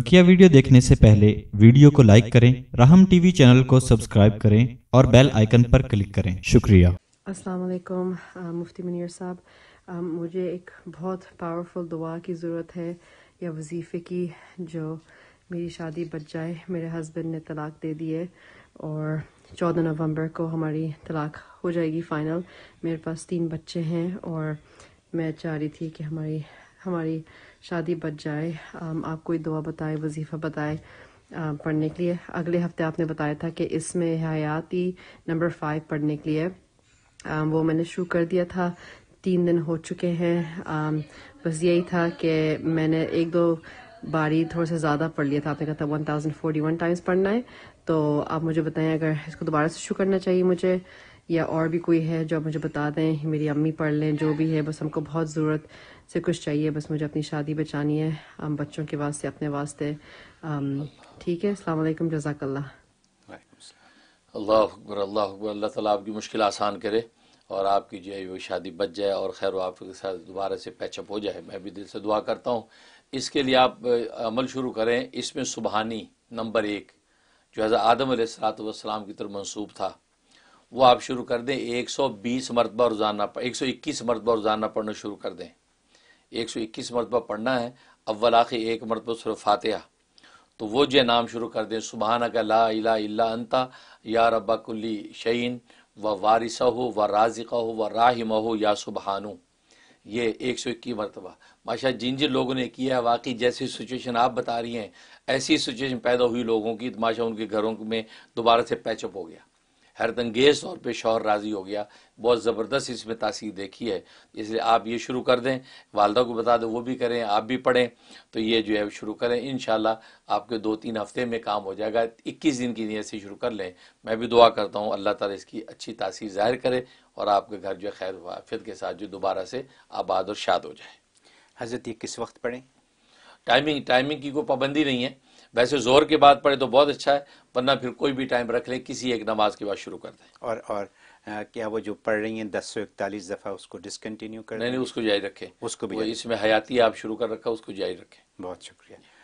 बकिया वीडियो देखने से पहले वीडियो को लाइक करें राहम टीवी चैनल को सब्सक्राइब करें और बेल आइकन पर क्लिक करें शुक्रिया अस्सलाम वालेकुम मुफ्ती मनियर साहब मुझे एक बहुत पावरफुल दुआ की ज़रूरत है या वजीफ़े की जो मेरी शादी बच जाए मेरे हस्बैंड ने तलाक दे दी है और चौदह नवंबर को हमारी तलाक हो जाएगी फ़ाइनल मेरे पास तीन बच्चे हैं और मैं चाह रही थी कि हमारी हमारी शादी बच जाए आप कोई दुआ बताए वजीफ़ा बताए पढ़ने के लिए अगले हफ्ते आपने बताया था कि इसमें हयाती नंबर फाइव पढ़ने के लिए वो मैंने शुरू कर दिया था तीन दिन हो चुके हैं बस यही था कि मैंने एक दो बारी थोड़ा सा ज़्यादा पढ़ लिया था आपने कहा था one thousand forty one times पढ़ना है तो आप मुझे बताएं अगर इसको दोबारा से शुरू करना चाहिए मुझे या और भी कोई है जो मुझे बता दें मेरी अम्मी पढ़ लें जो भी है बस हमको बहुत ज़रूरत से कुछ चाहिए बस मुझे अपनी शादी बचानी है हम बच्चों के वास्ते अपने वास्ते ठीक है अलैक्म जजाकल्ला अल्लाह अकबर अल्लाह अकबर अल्लाह ताला आपकी मुश्किल आसान करे और आपकी जो है वो शादी बच जाए और खैर आपके साथ दोबारा से पैचअप हो जाए मैं भी दिल से दुआ करता हूँ इसके लिए आप अमल शुरू करें इसमें सुबहानी नंबर एक जो हज़रत आदम सलात वसलाम की तरफ मंसूब था वो आप शुरू कर दें 120 मरतबा रोज़ाना एक इक्कीस मरतबा रोज़ाना पढ़ना शुरू कर दें 121 मरतबा पढ़ना है अव्वल आखिर एक मरतबा सुर फातहा तो वो जो नाम शुरू कर दें सुबह का ला इला इला अंता या कुल्ली शहीन व वारिसा हो व राजिका हो व राहिमा हो या सुबहानु ये एक सौ इक्कीस मरतबा माशा जिन जिन लोगों ने किया है वाकई जैसी सिचुएशन आप बता रही हैं ऐसी सिचुएशन पैदा हुई लोगों की तो माशा उनके घरों में दोबारा से पैचअप हो गया हैरत अंगेज़ तौर पर शोहर राज़ी हो गया बहुत ज़बरदस्त इसमें तासीर देखी है इसलिए आप ये शुरू कर दें वालदा को बता दें वो भी करें आप भी पढ़ें तो ये जो है शुरू करें इन आपके दो तीन हफ्ते में काम हो जाएगा इक्कीस दिन की नीयत से शुरू कर लें मैं भी दुआ करता हूँ अल्लाह ताला इसकी अच्छी तासीर ज़ाहिर करे और आपके घर जो है खैर वाफियत के साथ जो दोबारा से आबाद और शाद हो जाए हज़रत ये किस वक्त पढ़ें टाइमिंग टाइमिंग की कोई पाबंदी नहीं है वैसे जोर के बाद पढ़े तो बहुत अच्छा है वरना फिर कोई भी टाइम रख ले किसी एक नमाज के बाद शुरू कर दें और और आ, क्या वो जो पढ़ रही हैं दस सौ इकतालीस दफ़ा उसको डिसकन्टिन्यू कर नहीं नहीं उसको जारी रखें उसको भी इसमें हयाती आप शुरू कर रखा उसको जारी रखें बहुत शुक्रिया